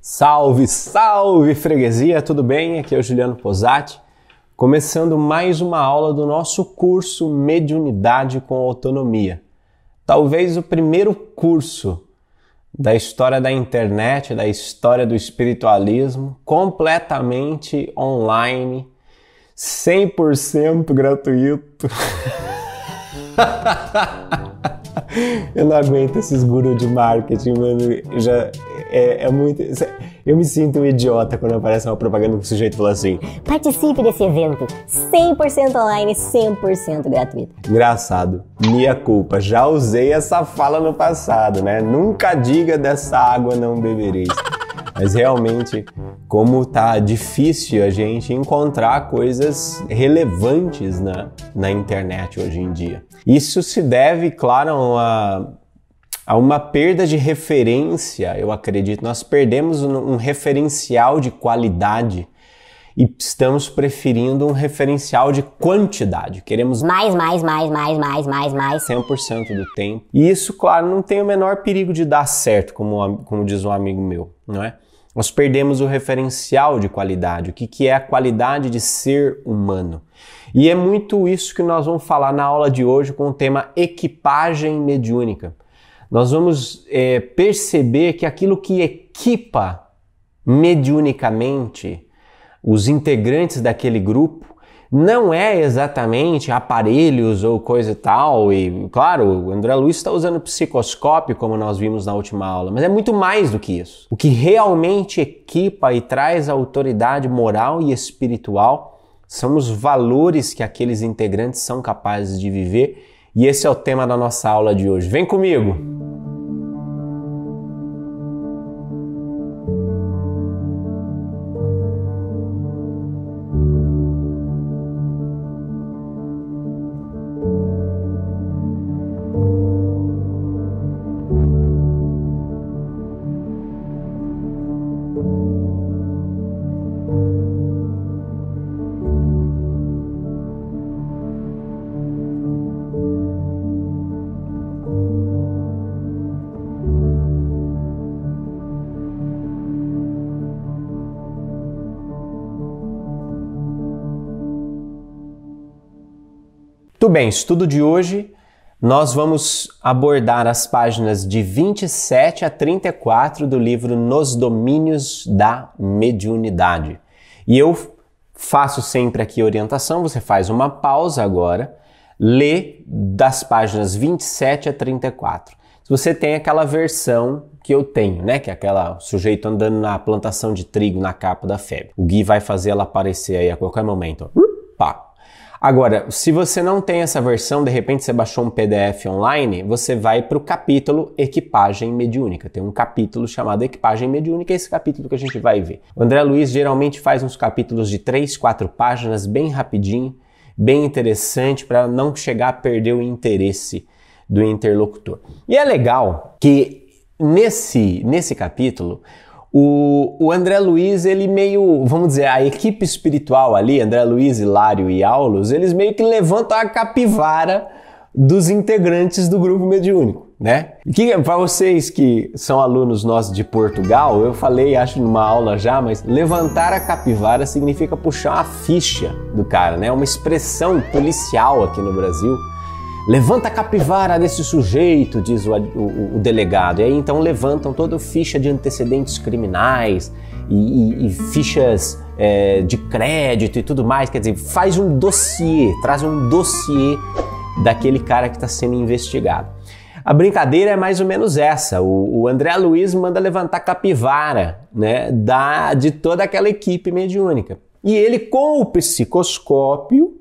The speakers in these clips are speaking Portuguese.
Salve, salve freguesia, tudo bem? Aqui é o Juliano Posati, começando mais uma aula do nosso curso Mediunidade com Autonomia. Talvez o primeiro curso da história da internet, da história do espiritualismo, completamente online, 100% gratuito. eu não aguento esses gurus de marketing, mano. já, é, é, muito. Eu me sinto um idiota quando aparece uma propaganda que o sujeito fala assim: participe desse evento 100% online, 100% gratuito. Engraçado, minha culpa. Já usei essa fala no passado, né? Nunca diga dessa água não bebereis. Mas realmente, como tá difícil a gente encontrar coisas relevantes na, na internet hoje em dia. Isso se deve, claro, a a uma perda de referência, eu acredito. Nós perdemos um, um referencial de qualidade e estamos preferindo um referencial de quantidade. Queremos mais, mais, mais, mais, mais, mais, mais. 100% do tempo. E isso, claro, não tem o menor perigo de dar certo, como, como diz um amigo meu, não é? Nós perdemos o referencial de qualidade, o que, que é a qualidade de ser humano. E é muito isso que nós vamos falar na aula de hoje com o tema equipagem mediúnica. Nós vamos é, perceber que aquilo que equipa mediunicamente os integrantes daquele grupo não é exatamente aparelhos ou coisa e tal, e claro, o André Luiz está usando psicoscópio, como nós vimos na última aula, mas é muito mais do que isso. O que realmente equipa e traz autoridade moral e espiritual são os valores que aqueles integrantes são capazes de viver, e esse é o tema da nossa aula de hoje. Vem comigo! bem, estudo de hoje nós vamos abordar as páginas de 27 a 34 do livro Nos Domínios da Mediunidade. E eu faço sempre aqui orientação, você faz uma pausa agora, lê das páginas 27 a 34. Se você tem aquela versão que eu tenho, né, que é aquela sujeito andando na plantação de trigo na capa da febre. O Gui vai fazer ela aparecer aí a qualquer momento. Pá. Agora, se você não tem essa versão, de repente você baixou um PDF online, você vai para o capítulo Equipagem Mediúnica. Tem um capítulo chamado Equipagem Mediúnica, é esse capítulo que a gente vai ver. O André Luiz geralmente faz uns capítulos de 3, 4 páginas, bem rapidinho, bem interessante, para não chegar a perder o interesse do interlocutor. E é legal que nesse, nesse capítulo o, o André Luiz, ele meio, vamos dizer, a equipe espiritual ali, André Luiz, Hilário e Aulos, eles meio que levantam a capivara dos integrantes do grupo mediúnico, né? Que para vocês que são alunos nossos de Portugal, eu falei, acho numa aula já, mas levantar a capivara significa puxar a ficha do cara, né? Uma expressão policial aqui no Brasil Levanta a capivara desse sujeito, diz o, o, o delegado. E aí então levantam toda ficha de antecedentes criminais e, e, e fichas é, de crédito e tudo mais. Quer dizer, faz um dossiê, traz um dossiê daquele cara que está sendo investigado. A brincadeira é mais ou menos essa. O, o André Luiz manda levantar capivara né, da, de toda aquela equipe mediúnica. E ele, com o psicoscópio,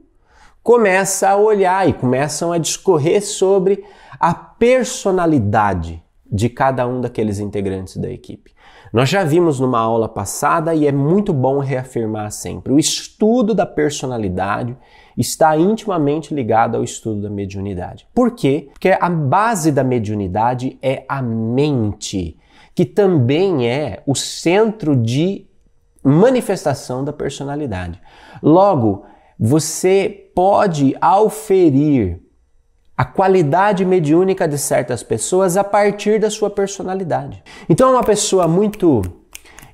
começa a olhar e começam a discorrer sobre a personalidade de cada um daqueles integrantes da equipe. Nós já vimos numa aula passada e é muito bom reafirmar sempre: o estudo da personalidade está intimamente ligado ao estudo da mediunidade. Por quê? Porque a base da mediunidade é a mente, que também é o centro de manifestação da personalidade. Logo, você pode auferir a qualidade mediúnica de certas pessoas a partir da sua personalidade. Então, uma pessoa muito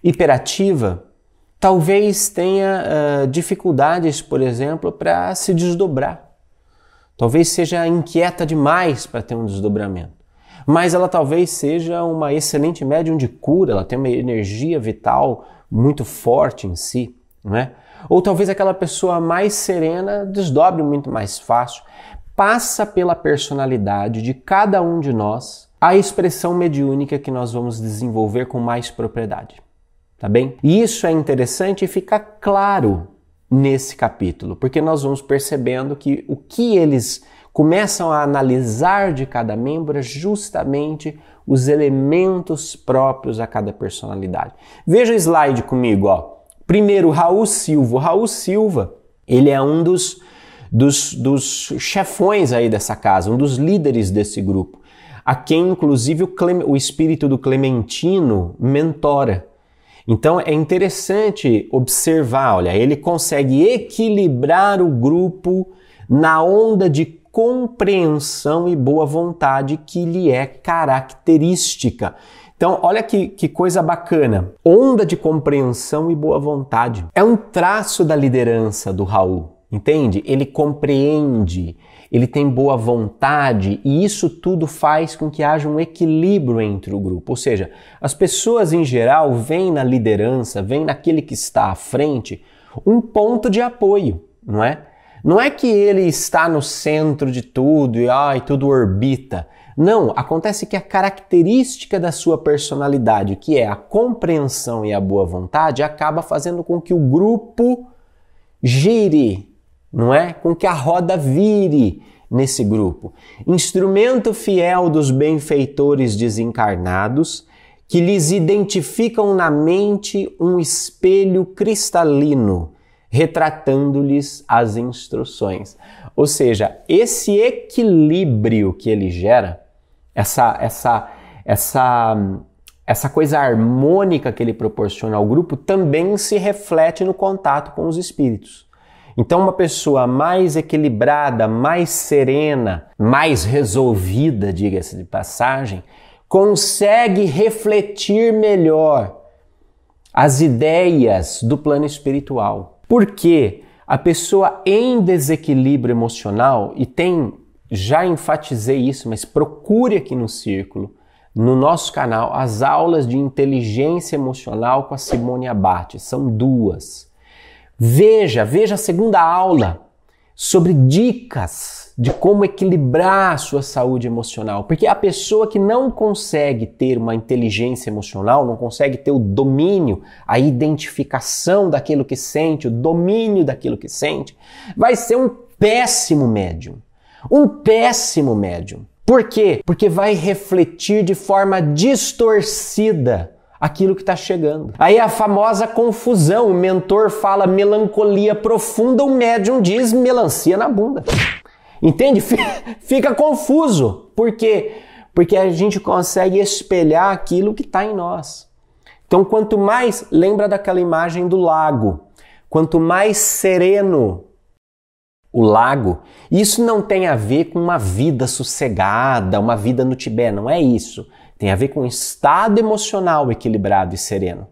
hiperativa talvez tenha uh, dificuldades, por exemplo, para se desdobrar. Talvez seja inquieta demais para ter um desdobramento. Mas ela talvez seja uma excelente médium de cura, ela tem uma energia vital muito forte em si, não é? Ou talvez aquela pessoa mais serena desdobre muito mais fácil. Passa pela personalidade de cada um de nós a expressão mediúnica que nós vamos desenvolver com mais propriedade. Tá bem? E isso é interessante e fica claro nesse capítulo, porque nós vamos percebendo que o que eles começam a analisar de cada membro é justamente os elementos próprios a cada personalidade. Veja o slide comigo, ó. Primeiro, Raul Silva. Raul Silva, ele é um dos, dos, dos chefões aí dessa casa, um dos líderes desse grupo, a quem inclusive o, Clem, o espírito do Clementino mentora. Então é interessante observar, olha, ele consegue equilibrar o grupo na onda de compreensão e boa vontade que lhe é característica. Então, olha que, que coisa bacana. Onda de compreensão e boa vontade. É um traço da liderança do Raul, entende? Ele compreende, ele tem boa vontade e isso tudo faz com que haja um equilíbrio entre o grupo. Ou seja, as pessoas em geral veem na liderança, veem naquele que está à frente, um ponto de apoio, não é? Não é que ele está no centro de tudo e ai, tudo orbita. Não, acontece que a característica da sua personalidade, que é a compreensão e a boa vontade, acaba fazendo com que o grupo gire, não é? Com que a roda vire nesse grupo. Instrumento fiel dos benfeitores desencarnados, que lhes identificam na mente um espelho cristalino, retratando-lhes as instruções. Ou seja, esse equilíbrio que ele gera essa, essa, essa, essa coisa harmônica que ele proporciona ao grupo também se reflete no contato com os espíritos. Então, uma pessoa mais equilibrada, mais serena, mais resolvida, diga-se de passagem, consegue refletir melhor as ideias do plano espiritual. Porque a pessoa em desequilíbrio emocional e tem já enfatizei isso, mas procure aqui no Círculo, no nosso canal, as aulas de inteligência emocional com a Simone Abate. São duas. Veja, veja a segunda aula sobre dicas de como equilibrar a sua saúde emocional. Porque a pessoa que não consegue ter uma inteligência emocional, não consegue ter o domínio, a identificação daquilo que sente, o domínio daquilo que sente, vai ser um péssimo médium. Um péssimo médium. Por quê? Porque vai refletir de forma distorcida aquilo que está chegando. Aí a famosa confusão, o mentor fala melancolia profunda, o médium diz melancia na bunda. Entende? Fica confuso. Por quê? Porque a gente consegue espelhar aquilo que está em nós. Então, quanto mais, lembra daquela imagem do lago, quanto mais sereno o lago. Isso não tem a ver com uma vida sossegada, uma vida no Tibete, não é isso. Tem a ver com um estado emocional equilibrado e sereno.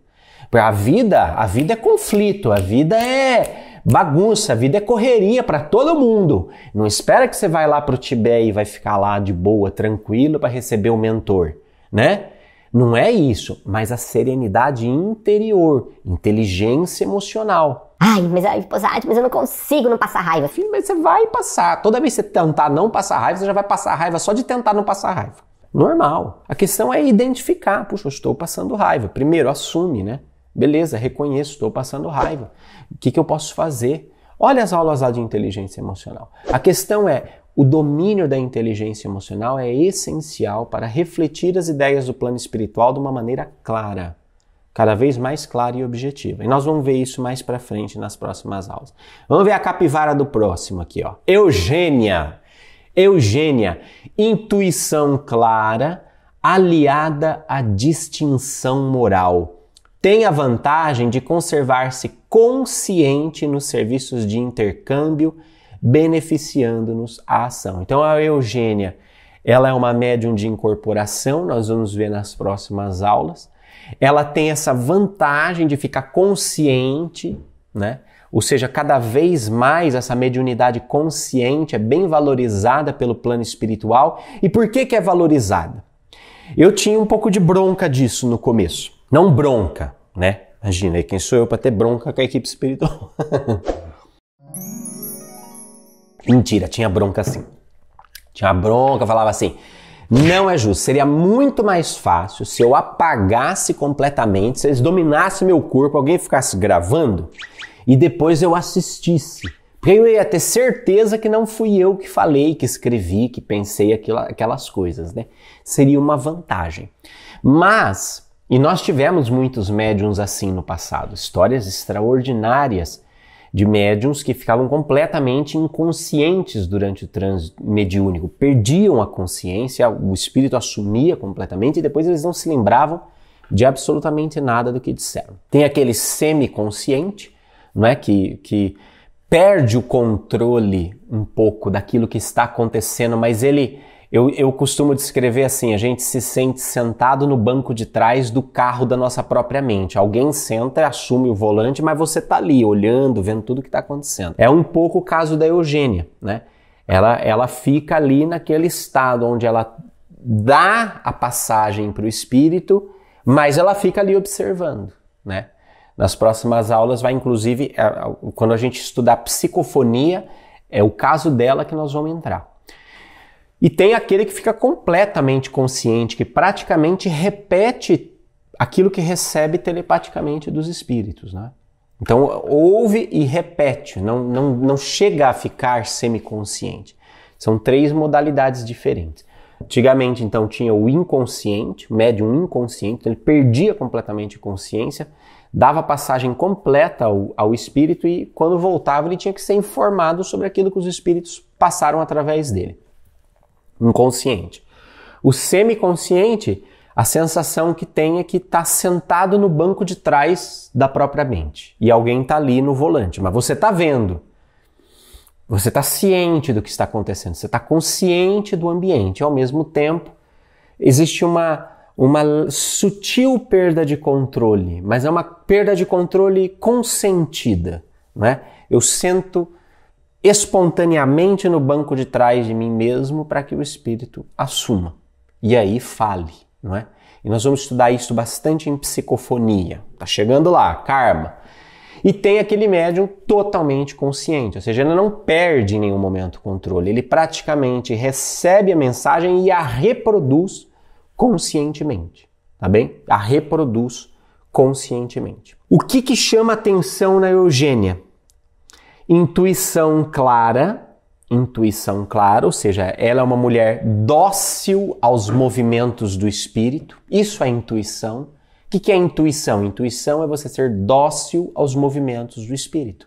a vida, a vida é conflito, a vida é bagunça, a vida é correria para todo mundo. Não espera que você vai lá para o Tibete e vai ficar lá de boa, tranquilo para receber o um mentor, né? Não é isso, mas a serenidade interior, inteligência emocional. Ai, mas aí, mas eu não consigo não passar raiva. Filho, mas você vai passar. Toda vez que você tentar não passar raiva, você já vai passar raiva só de tentar não passar raiva. Normal. A questão é identificar. Puxa, eu estou passando raiva. Primeiro, assume, né? Beleza, reconheço, estou passando raiva. O que, que eu posso fazer? Olha as aulas lá de inteligência emocional. A questão é, o domínio da inteligência emocional é essencial para refletir as ideias do plano espiritual de uma maneira clara cada vez mais clara e objetiva. E nós vamos ver isso mais para frente nas próximas aulas. Vamos ver a capivara do próximo aqui, ó. Eugênia. Eugênia, intuição clara aliada à distinção moral. Tem a vantagem de conservar-se consciente nos serviços de intercâmbio, beneficiando-nos a ação. Então a Eugênia, ela é uma médium de incorporação, nós vamos ver nas próximas aulas ela tem essa vantagem de ficar consciente, né? Ou seja, cada vez mais essa mediunidade consciente é bem valorizada pelo plano espiritual. E por que, que é valorizada? Eu tinha um pouco de bronca disso no começo. Não bronca, né? Imagina aí, quem sou eu para ter bronca com a equipe espiritual? Mentira, tinha bronca sim. Tinha bronca, falava assim: não é justo. Seria muito mais fácil se eu apagasse completamente, se eles dominassem meu corpo, alguém ficasse gravando e depois eu assistisse. Porque eu ia ter certeza que não fui eu que falei, que escrevi, que pensei aquilo, aquelas coisas, né? Seria uma vantagem. Mas, e nós tivemos muitos médiums assim no passado, histórias extraordinárias de médiums que ficavam completamente inconscientes durante o trânsito mediúnico, perdiam a consciência, o espírito assumia completamente e depois eles não se lembravam de absolutamente nada do que disseram. Tem aquele semiconsciente, não é que, que perde o controle um pouco daquilo que está acontecendo, mas ele eu, eu costumo descrever assim: a gente se sente sentado no banco de trás do carro da nossa própria mente. Alguém senta, assume o volante, mas você está ali olhando, vendo tudo que está acontecendo. É um pouco o caso da Eugênia, né? Ela, ela fica ali naquele estado onde ela dá a passagem para o espírito, mas ela fica ali observando, né? Nas próximas aulas vai inclusive quando a gente estudar psicofonia, é o caso dela que nós vamos entrar. E tem aquele que fica completamente consciente, que praticamente repete aquilo que recebe telepaticamente dos espíritos. Né? Então, ouve e repete, não, não, não chega a ficar semiconsciente. São três modalidades diferentes. Antigamente, então, tinha o inconsciente, o médium inconsciente, ele perdia completamente a consciência, dava passagem completa ao, ao espírito e, quando voltava, ele tinha que ser informado sobre aquilo que os espíritos passaram através dele inconsciente. O semiconsciente, a sensação que tem é que está sentado no banco de trás da própria mente e alguém está ali no volante, mas você está vendo. Você está ciente do que está acontecendo, você está consciente do ambiente. Ao mesmo tempo, existe uma, uma sutil perda de controle, mas é uma perda de controle consentida. Né? Eu sento espontaneamente no banco de trás de mim mesmo para que o espírito assuma e aí fale, não é? E nós vamos estudar isso bastante em psicofonia. Tá chegando lá, karma. E tem aquele médium totalmente consciente, ou seja, ele não perde em nenhum momento o controle, ele praticamente recebe a mensagem e a reproduz conscientemente, tá bem? A reproduz conscientemente. O que que chama atenção na Eugênia? intuição clara, intuição clara, ou seja, ela é uma mulher dócil aos movimentos do espírito. Isso é intuição. O que, que é intuição? Intuição é você ser dócil aos movimentos do espírito,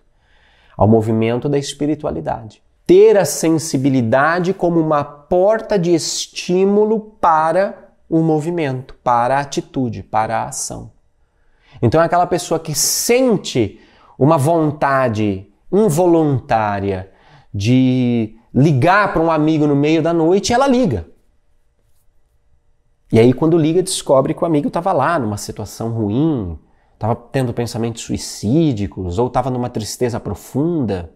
ao movimento da espiritualidade. Ter a sensibilidade como uma porta de estímulo para o movimento, para a atitude, para a ação. Então, é aquela pessoa que sente uma vontade involuntária de ligar para um amigo no meio da noite, ela liga. E aí, quando liga, descobre que o amigo estava lá numa situação ruim, estava tendo pensamentos suicídicos ou estava numa tristeza profunda,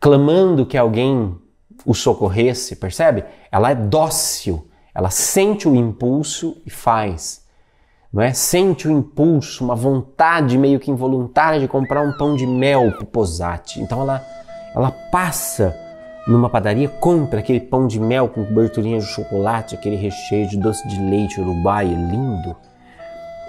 clamando que alguém o socorresse, percebe? Ela é dócil, ela sente o impulso e faz não é? Sente o um impulso, uma vontade meio que involuntária de comprar um pão de mel pro Posati. Então ela, ela passa numa padaria, compra aquele pão de mel com coberturinha de chocolate, aquele recheio de doce de leite uruguaio lindo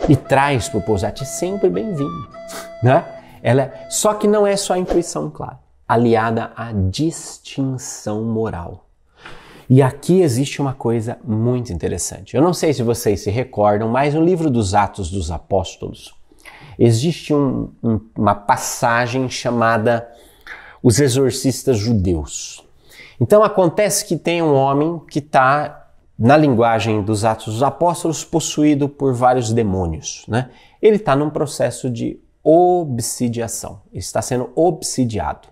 e traz pro Posati é sempre bem-vindo, né? Ela, só que não é só a intuição, claro, aliada à distinção moral. E aqui existe uma coisa muito interessante. Eu não sei se vocês se recordam, mas no livro dos Atos dos Apóstolos existe um, um, uma passagem chamada Os Exorcistas Judeus. Então acontece que tem um homem que está, na linguagem dos Atos dos Apóstolos, possuído por vários demônios. Né? Ele está num processo de obsidiação, ele está sendo obsidiado.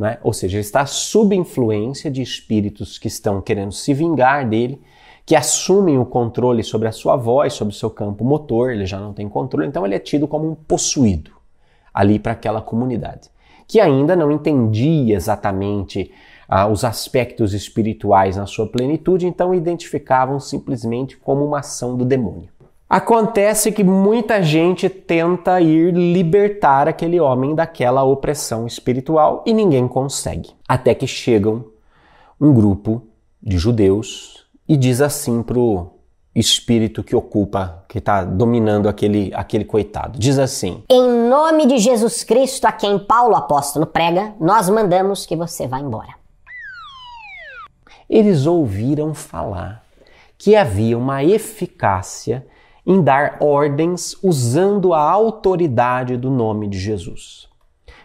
Né? Ou seja, ele está sob influência de espíritos que estão querendo se vingar dele, que assumem o controle sobre a sua voz, sobre o seu campo motor, ele já não tem controle, então ele é tido como um possuído ali para aquela comunidade, que ainda não entendia exatamente ah, os aspectos espirituais na sua plenitude, então identificavam simplesmente como uma ação do demônio. Acontece que muita gente tenta ir libertar aquele homem daquela opressão espiritual e ninguém consegue. Até que chegam um grupo de judeus e diz assim pro espírito que ocupa, que está dominando aquele, aquele coitado. Diz assim: Em nome de Jesus Cristo, a quem Paulo apóstolo prega, nós mandamos que você vá embora. Eles ouviram falar que havia uma eficácia em dar ordens usando a autoridade do nome de Jesus.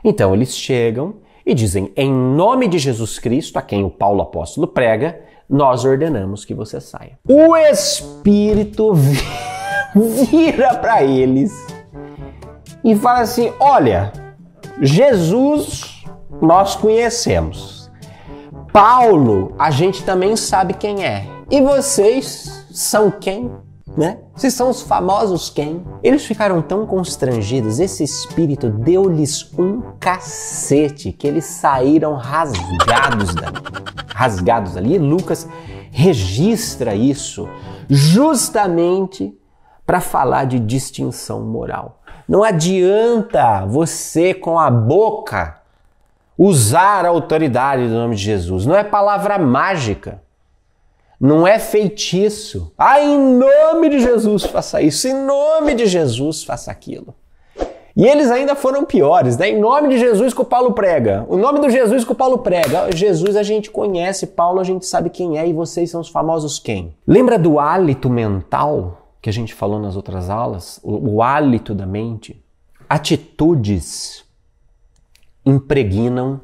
Então eles chegam e dizem: Em nome de Jesus Cristo, a quem o Paulo apóstolo prega, nós ordenamos que você saia. O Espírito vira para eles e fala assim: Olha, Jesus nós conhecemos. Paulo, a gente também sabe quem é. E vocês são quem? né? são os famosos quem? Eles ficaram tão constrangidos, esse espírito deu-lhes um cacete que eles saíram rasgados dali. Rasgados ali. E Lucas registra isso justamente para falar de distinção moral. Não adianta você com a boca usar a autoridade do nome de Jesus. Não é palavra mágica. Não é feitiço. Ah, em nome de Jesus faça isso, em nome de Jesus faça aquilo. E eles ainda foram piores, né? Em nome de Jesus que o Paulo prega. O nome do Jesus que o Paulo prega. Jesus a gente conhece, Paulo a gente sabe quem é e vocês são os famosos quem? Lembra do hálito mental que a gente falou nas outras aulas? O, o hálito da mente? Atitudes impregnam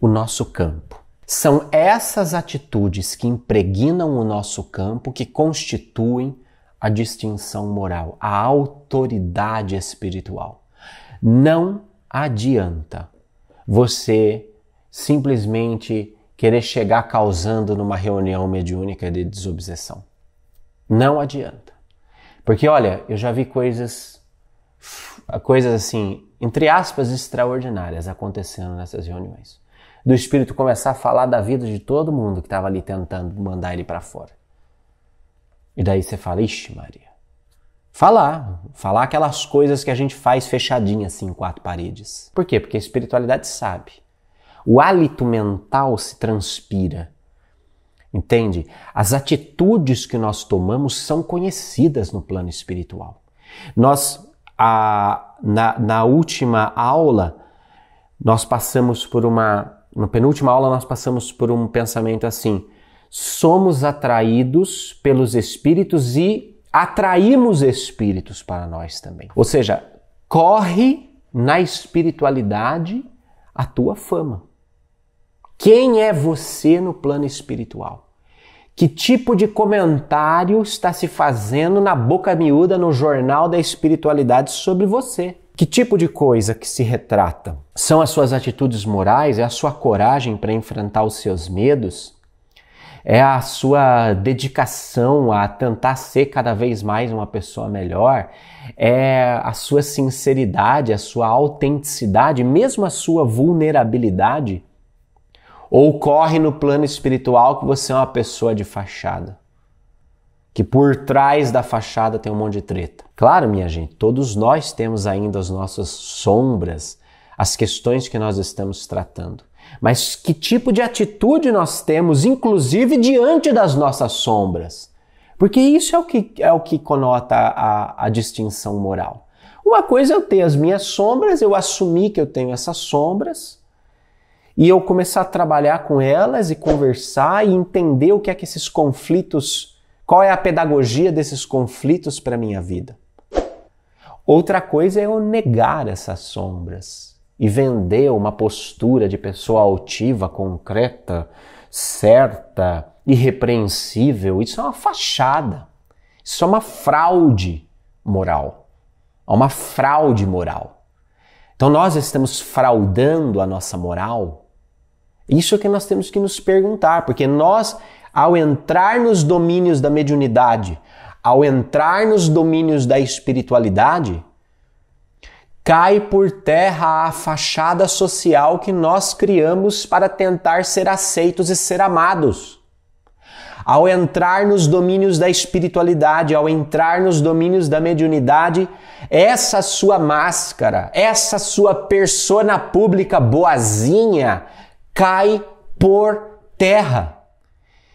o nosso campo. São essas atitudes que impregnam o nosso campo que constituem a distinção moral, a autoridade espiritual. Não adianta você simplesmente querer chegar causando numa reunião mediúnica de desobsessão. Não adianta. Porque olha, eu já vi coisas coisas assim, entre aspas, extraordinárias acontecendo nessas reuniões do espírito começar a falar da vida de todo mundo que estava ali tentando mandar ele para fora. E daí você fala, ixi, Maria. Falar, falar aquelas coisas que a gente faz fechadinha assim em quatro paredes. Por quê? Porque a espiritualidade sabe. O hálito mental se transpira. Entende? As atitudes que nós tomamos são conhecidas no plano espiritual. Nós, a, na, na última aula, nós passamos por uma na penúltima aula nós passamos por um pensamento assim: somos atraídos pelos espíritos e atraímos espíritos para nós também. Ou seja, corre na espiritualidade a tua fama. Quem é você no plano espiritual? Que tipo de comentário está se fazendo na boca miúda no jornal da espiritualidade sobre você? Que tipo de coisa que se retrata? São as suas atitudes morais? É a sua coragem para enfrentar os seus medos? É a sua dedicação a tentar ser cada vez mais uma pessoa melhor? É a sua sinceridade, a sua autenticidade, mesmo a sua vulnerabilidade? Ou corre no plano espiritual que você é uma pessoa de fachada? que por trás da fachada tem um monte de treta. Claro, minha gente, todos nós temos ainda as nossas sombras, as questões que nós estamos tratando. Mas que tipo de atitude nós temos, inclusive diante das nossas sombras? Porque isso é o que, é o que conota a, a distinção moral. Uma coisa é eu ter as minhas sombras, eu assumir que eu tenho essas sombras, e eu começar a trabalhar com elas e conversar e entender o que é que esses conflitos qual é a pedagogia desses conflitos para minha vida? Outra coisa é eu negar essas sombras e vender uma postura de pessoa altiva, concreta, certa, irrepreensível. Isso é uma fachada. Isso é uma fraude moral. É uma fraude moral. Então nós estamos fraudando a nossa moral. Isso é que nós temos que nos perguntar, porque nós ao entrar nos domínios da mediunidade, ao entrar nos domínios da espiritualidade, cai por terra a fachada social que nós criamos para tentar ser aceitos e ser amados. Ao entrar nos domínios da espiritualidade, ao entrar nos domínios da mediunidade, essa sua máscara, essa sua persona pública boazinha cai por terra.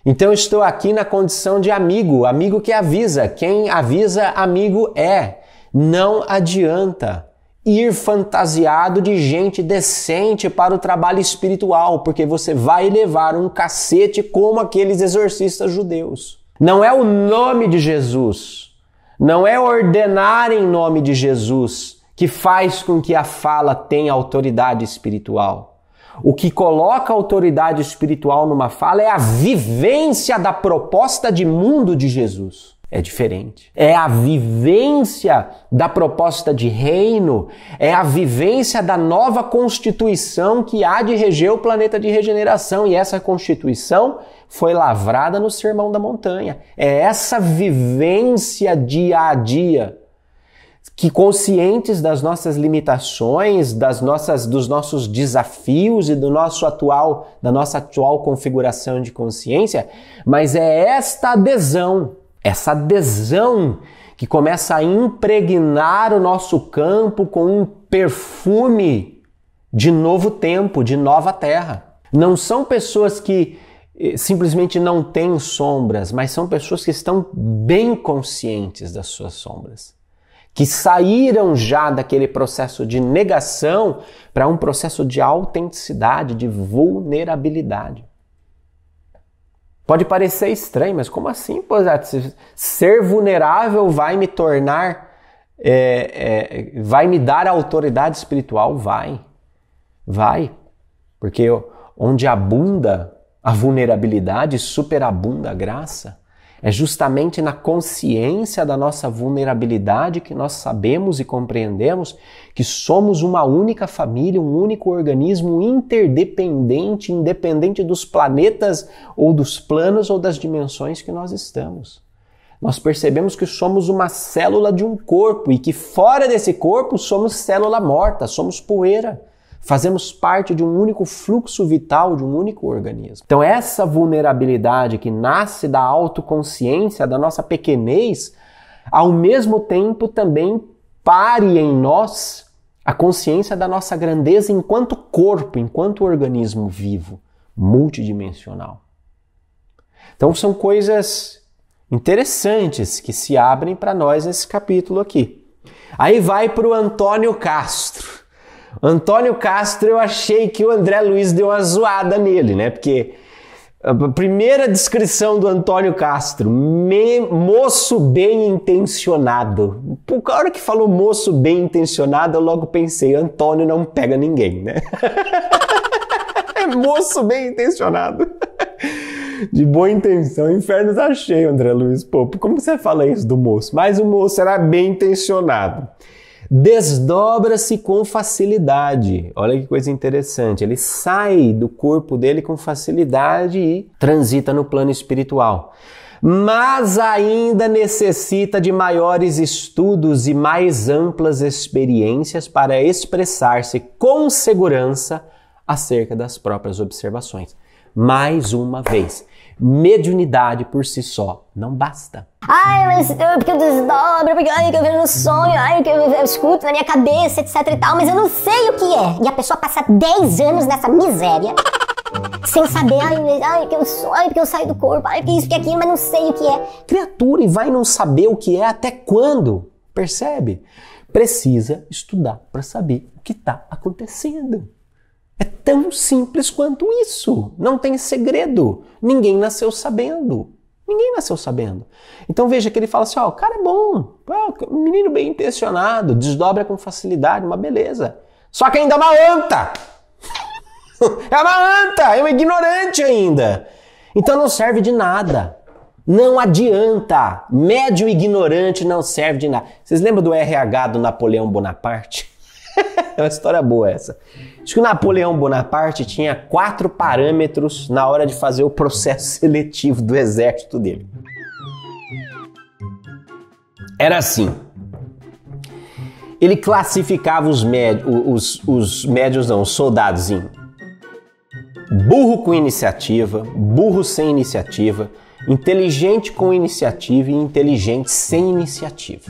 Então estou aqui na condição de amigo, amigo que avisa. Quem avisa, amigo é. Não adianta ir fantasiado de gente decente para o trabalho espiritual, porque você vai levar um cacete como aqueles exorcistas judeus. Não é o nome de Jesus, não é ordenar em nome de Jesus que faz com que a fala tenha autoridade espiritual. O que coloca a autoridade espiritual numa fala é a vivência da proposta de mundo de Jesus. É diferente. É a vivência da proposta de reino, é a vivência da nova constituição que há de reger o planeta de regeneração. E essa constituição foi lavrada no Sermão da Montanha. É essa vivência dia a dia que conscientes das nossas limitações, das nossas, dos nossos desafios e do nosso atual, da nossa atual configuração de consciência, mas é esta adesão, essa adesão que começa a impregnar o nosso campo com um perfume de novo tempo, de nova terra. Não são pessoas que eh, simplesmente não têm sombras, mas são pessoas que estão bem conscientes das suas sombras que saíram já daquele processo de negação para um processo de autenticidade, de vulnerabilidade. Pode parecer estranho, mas como assim? Pois é, ser vulnerável vai me tornar, é, é, vai me dar autoridade espiritual? Vai, vai, porque onde abunda a vulnerabilidade, superabunda a graça. É justamente na consciência da nossa vulnerabilidade que nós sabemos e compreendemos que somos uma única família, um único organismo interdependente, independente dos planetas ou dos planos ou das dimensões que nós estamos. Nós percebemos que somos uma célula de um corpo e que fora desse corpo somos célula morta, somos poeira. Fazemos parte de um único fluxo vital de um único organismo. Então, essa vulnerabilidade que nasce da autoconsciência, da nossa pequenez, ao mesmo tempo também pare em nós a consciência da nossa grandeza enquanto corpo, enquanto organismo vivo, multidimensional. Então são coisas interessantes que se abrem para nós nesse capítulo aqui. Aí vai para o Antônio Castro. Antônio Castro, eu achei que o André Luiz deu uma zoada nele, né? Porque a primeira descrição do Antônio Castro, me, moço bem intencionado. Por hora que falou moço bem intencionado, eu logo pensei, Antônio não pega ninguém, né? é moço bem intencionado. De boa intenção, infernos achei, André Luiz Popo. Como você fala isso do moço? Mas o moço era bem intencionado desdobra-se com facilidade. Olha que coisa interessante. Ele sai do corpo dele com facilidade e transita no plano espiritual. Mas ainda necessita de maiores estudos e mais amplas experiências para expressar-se com segurança acerca das próprias observações. Mais uma vez, mediunidade por si só não basta. Ai, mas eu, porque eu desdobro, porque ai, que eu vejo no sonho, ai, que eu, eu, escuto na minha cabeça, etc e tal, mas eu não sei o que é. E a pessoa passa 10 anos nessa miséria. Sem saber, ai, ai, que eu sou, ai, porque eu saio do corpo, ai, que isso, que aquilo, mas não sei o que é. Criatura, e vai não saber o que é até quando? Percebe? Precisa estudar para saber o que está acontecendo. É tão simples quanto isso. Não tem segredo. Ninguém nasceu sabendo. Ninguém nasceu sabendo. Então veja que ele fala assim: ó, o cara é bom, menino bem intencionado, desdobra com facilidade, uma beleza. Só que ainda é uma anta! é uma anta! É um ignorante ainda! Então não serve de nada. Não adianta. Médio ignorante não serve de nada. Vocês lembram do RH do Napoleão Bonaparte? é uma história boa essa. Diz que o Napoleão Bonaparte tinha quatro parâmetros na hora de fazer o processo seletivo do exército dele. Era assim. Ele classificava os, médios, os, os médios, não, os soldados em burro com iniciativa, burro sem iniciativa, inteligente com iniciativa e inteligente sem iniciativa.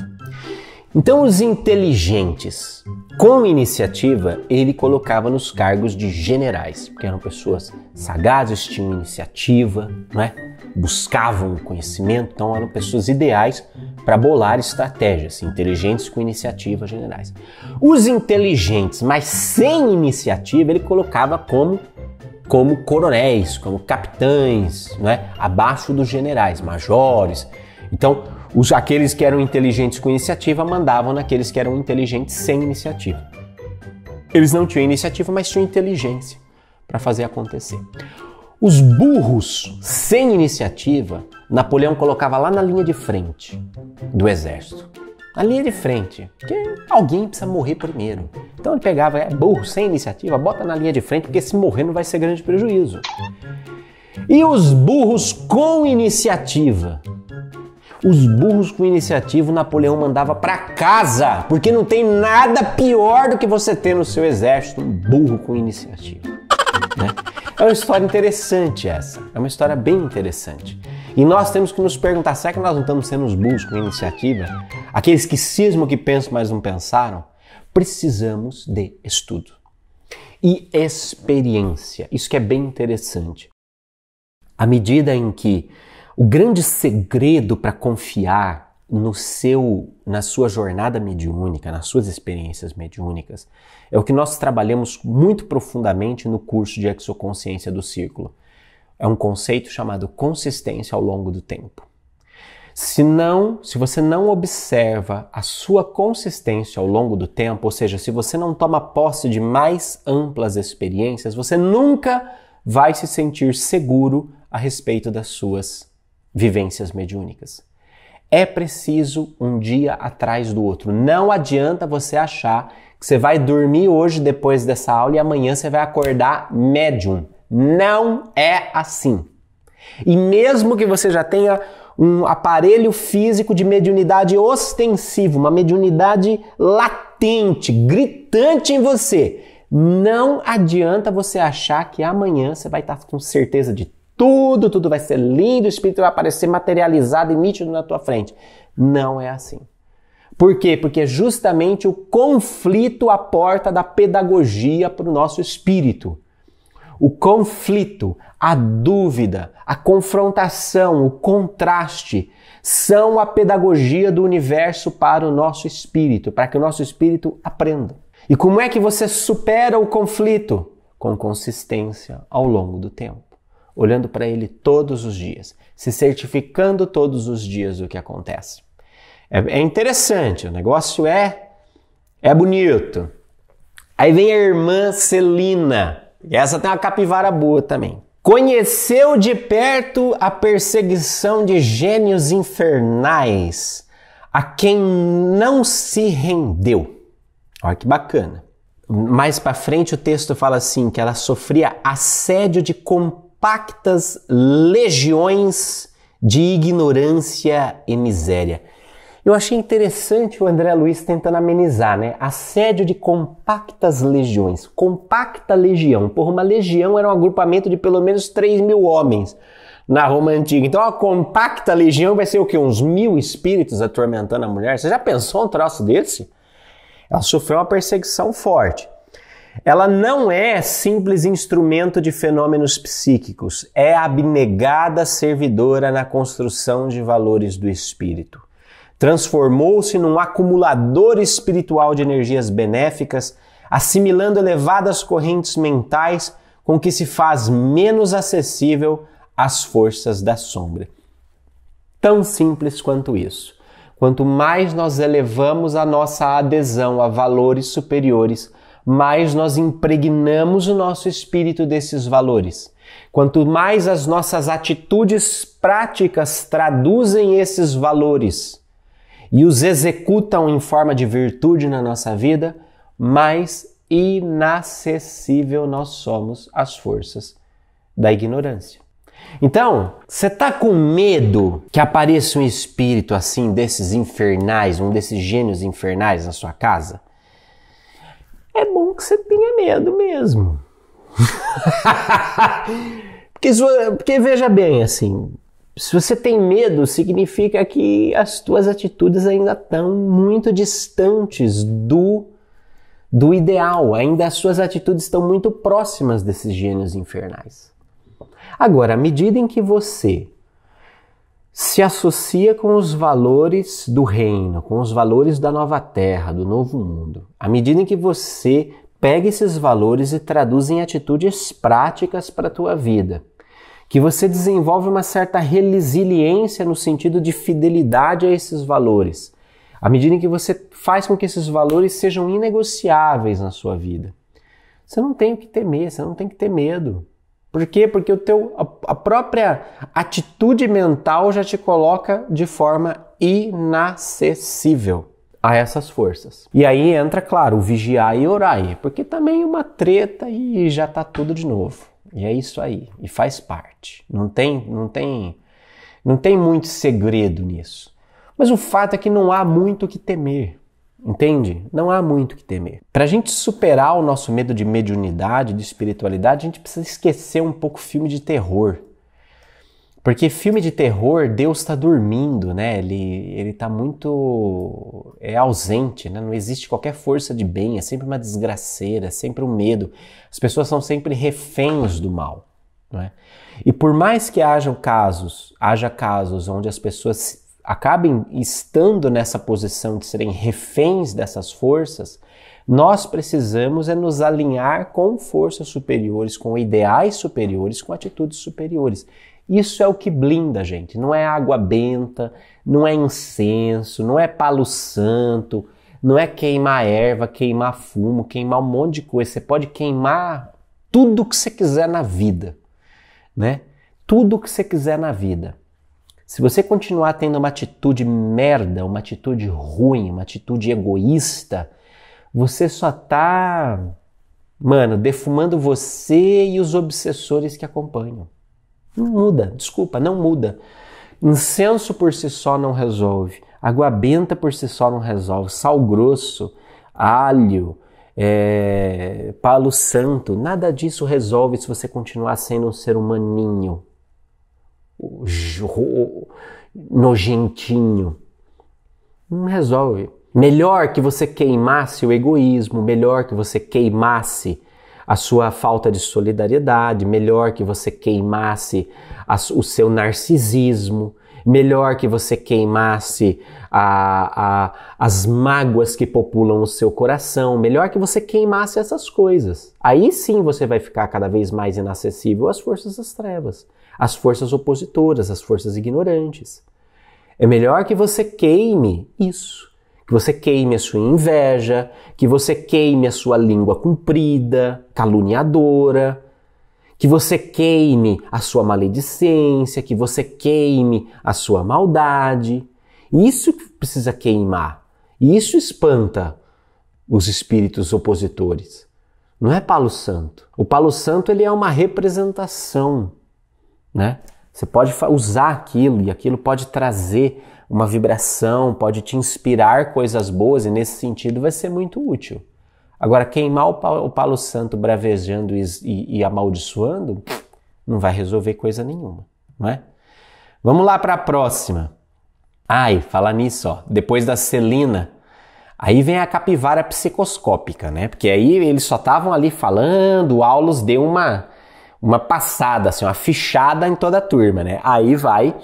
Então, os inteligentes com iniciativa, ele colocava nos cargos de generais, porque eram pessoas sagazes, tinham iniciativa, é? buscavam conhecimento, então eram pessoas ideais para bolar estratégias, inteligentes com iniciativa generais. Os inteligentes, mas sem iniciativa, ele colocava como como coronéis, como capitães, é? abaixo dos generais, majores. Então, os aqueles que eram inteligentes com iniciativa mandavam naqueles que eram inteligentes sem iniciativa. Eles não tinham iniciativa, mas tinham inteligência para fazer acontecer. Os burros sem iniciativa, Napoleão colocava lá na linha de frente do exército. Na linha de frente, porque alguém precisa morrer primeiro. Então ele pegava, é burro, sem iniciativa, bota na linha de frente, porque se morrer não vai ser grande prejuízo. E os burros com iniciativa, os burros com iniciativa Napoleão mandava para casa, porque não tem nada pior do que você ter no seu exército um burro com iniciativa. Né? É uma história interessante essa, é uma história bem interessante. E nós temos que nos perguntar: será que nós não estamos sendo os burros com iniciativa? Aqueles que cismam que pensam, mas não pensaram? Precisamos de estudo e experiência. Isso que é bem interessante. À medida em que o grande segredo para confiar no seu, na sua jornada mediúnica, nas suas experiências mediúnicas, é o que nós trabalhamos muito profundamente no curso de Exoconsciência do Círculo. É um conceito chamado consistência ao longo do tempo. Se não, se você não observa a sua consistência ao longo do tempo, ou seja, se você não toma posse de mais amplas experiências, você nunca vai se sentir seguro a respeito das suas vivências mediúnicas. É preciso um dia atrás do outro. Não adianta você achar que você vai dormir hoje depois dessa aula e amanhã você vai acordar médium. Não é assim. E mesmo que você já tenha um aparelho físico de mediunidade ostensivo, uma mediunidade latente, gritante em você, não adianta você achar que amanhã você vai estar com certeza de tudo, tudo vai ser lindo, o Espírito vai aparecer materializado e nítido na tua frente. Não é assim. Por quê? Porque é justamente o conflito a porta da pedagogia para o nosso espírito. O conflito, a dúvida, a confrontação, o contraste são a pedagogia do universo para o nosso espírito, para que o nosso espírito aprenda. E como é que você supera o conflito? Com consistência ao longo do tempo olhando para ele todos os dias, se certificando todos os dias do que acontece. É, é interessante, o negócio é é bonito. Aí vem a irmã Celina, essa tem uma capivara boa também. Conheceu de perto a perseguição de gênios infernais, a quem não se rendeu. Olha que bacana. Mais para frente o texto fala assim que ela sofria assédio de comp compactas legiões de ignorância e miséria. Eu achei interessante o André Luiz tentando amenizar, né? Assédio de compactas legiões. Compacta legião. Por uma legião era um agrupamento de pelo menos 3 mil homens na Roma Antiga. Então a compacta legião vai ser o quê? Uns mil espíritos atormentando a mulher? Você já pensou um troço desse? Ela sofreu uma perseguição forte ela não é simples instrumento de fenômenos psíquicos, é abnegada servidora na construção de valores do espírito. Transformou-se num acumulador espiritual de energias benéficas, assimilando elevadas correntes mentais com que se faz menos acessível às forças da sombra. Tão simples quanto isso. Quanto mais nós elevamos a nossa adesão a valores superiores, mais nós impregnamos o nosso espírito desses valores. Quanto mais as nossas atitudes práticas traduzem esses valores e os executam em forma de virtude na nossa vida, mais inacessível nós somos às forças da ignorância. Então, você está com medo que apareça um espírito assim desses infernais, um desses gênios infernais na sua casa? é bom que você tenha medo mesmo. porque, porque veja bem, assim, se você tem medo, significa que as tuas atitudes ainda estão muito distantes do do ideal, ainda as suas atitudes estão muito próximas desses gênios infernais. Agora, à medida em que você se associa com os valores do reino, com os valores da nova terra, do novo mundo. À medida em que você pega esses valores e traduz em atitudes práticas para a tua vida, que você desenvolve uma certa resiliência no sentido de fidelidade a esses valores, à medida em que você faz com que esses valores sejam inegociáveis na sua vida. Você não tem o que temer, você não tem que ter medo. Por quê? Porque o teu, a própria atitude mental já te coloca de forma inacessível a essas forças. E aí entra, claro, o vigiar e orar, porque também é uma treta e já tá tudo de novo. E é isso aí, e faz parte. Não tem, não tem, não tem muito segredo nisso. Mas o fato é que não há muito o que temer. Entende? Não há muito que temer. Para a gente superar o nosso medo de mediunidade, de espiritualidade, a gente precisa esquecer um pouco filme de terror. Porque filme de terror, Deus está dormindo, né? Ele, ele tá muito. é ausente, né? Não existe qualquer força de bem, é sempre uma desgraceira, é sempre um medo. As pessoas são sempre reféns do mal. Né? E por mais que hajam casos, haja casos onde as pessoas acabem estando nessa posição de serem reféns dessas forças, nós precisamos é nos alinhar com forças superiores, com ideais superiores, com atitudes superiores. Isso é o que blinda, gente. Não é água benta, não é incenso, não é palo santo, não é queimar erva, queimar fumo, queimar um monte de coisa. Você pode queimar tudo que você quiser na vida, né? Tudo que você quiser na vida. Se você continuar tendo uma atitude merda, uma atitude ruim, uma atitude egoísta, você só tá, mano, defumando você e os obsessores que acompanham. Não muda, desculpa, não muda. Incenso por si só não resolve, água benta por si só não resolve, sal grosso, alho, é, palo santo, nada disso resolve se você continuar sendo um ser humaninho, nojentinho. Não resolve. Melhor que você queimasse o egoísmo, melhor que você queimasse a sua falta de solidariedade, melhor que você queimasse a, o seu narcisismo, melhor que você queimasse a, a, as mágoas que populam o seu coração, melhor que você queimasse essas coisas. Aí sim você vai ficar cada vez mais inacessível às forças das trevas as forças opositoras, as forças ignorantes. É melhor que você queime isso, que você queime a sua inveja, que você queime a sua língua comprida, caluniadora, que você queime a sua maledicência, que você queime a sua maldade. Isso precisa queimar. Isso espanta os espíritos opositores. Não é Palo Santo. O Palo Santo ele é uma representação né? Você pode usar aquilo e aquilo pode trazer uma vibração, pode te inspirar coisas boas e nesse sentido vai ser muito útil. Agora, queimar o palo, santo bravejando e, e, e amaldiçoando não vai resolver coisa nenhuma, não é? Vamos lá para a próxima. Ai, falar nisso, ó, depois da Celina, aí vem a capivara psicoscópica, né? Porque aí eles só estavam ali falando, o Aulus deu uma uma passada, assim, uma fichada em toda a turma, né? Aí vai